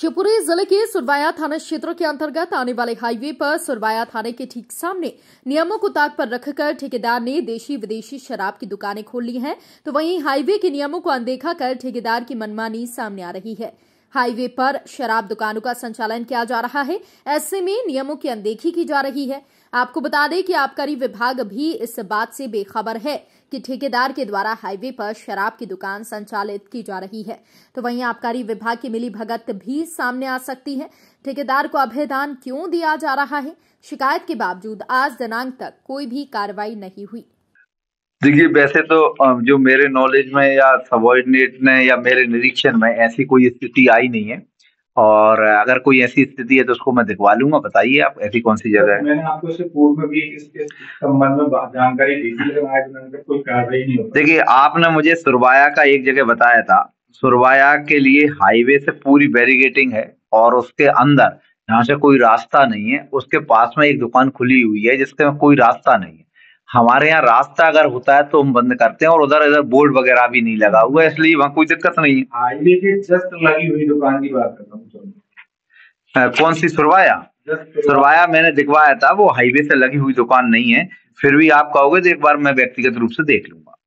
शिवपुरी जिले के सुरवाया थाना क्षेत्र के अंतर्गत आने वाले हाईवे पर सुरवाया थाने के ठीक सामने नियमों को ताक पर रखकर ठेकेदार ने देशी विदेशी शराब की दुकानें खोल ली हैं तो वहीं हाईवे के नियमों को अनदेखा कर ठेकेदार की मनमानी सामने आ रही है हाईवे पर शराब दुकानों का संचालन किया जा रहा है ऐसे में नियमों की अनदेखी की जा रही है आपको बता दें कि आबकारी विभाग भी इस बात से बेखबर है कि ठेकेदार के द्वारा हाईवे पर शराब की दुकान संचालित की जा रही है तो वहीं आबकारी विभाग की मिली भगत भी सामने आ सकती है ठेकेदार को अभयदान क्यों दिया जा रहा है शिकायत के बावजूद आज दिनांक तक कोई भी कार्रवाई नहीं हुई देखिए वैसे तो जो मेरे नॉलेज में या सबॉर्डिनेट ने या मेरे निरीक्षण में ऐसी कोई स्थिति आई नहीं है और अगर कोई ऐसी स्थिति है तो उसको मैं दिखवा लूंगा बताइए आप ऐसी कौन-सी जगह है? मैंने आपको इससे पूर्व भी संबंध में जानकारी दी थी, लेकिन आज मैंने कोई कार्रवाई नहीं देखिए, आपने मुझे सुरवाया का एक जगह बताया था। सुरवाया के लिए हाईवे से पूरी बैरिगेटिंग है और उसके अंदर जहाँ से कोई रास्ता नहीं है, उसके पास में एक दुकान खुली हुई है में कोई रास्ता नहीं है। हमारे यहाँ रास्ता अगर होता है तो हम बंद करते हैं और उधर इधर बोर्ड वगैरह भी नहीं लगा हुआ है इसलिए वहाँ कोई दिक्कत नहीं है हाईवे के जस्ट लगी हुई दुकान की बात करता हूँ कौन सी सुरवाया सुरवाया मैंने दिखवाया था वो हाईवे से लगी हुई दुकान नहीं है फिर भी आप कहोगे तो एक बार मैं व्यक्तिगत रूप से देख लूंगा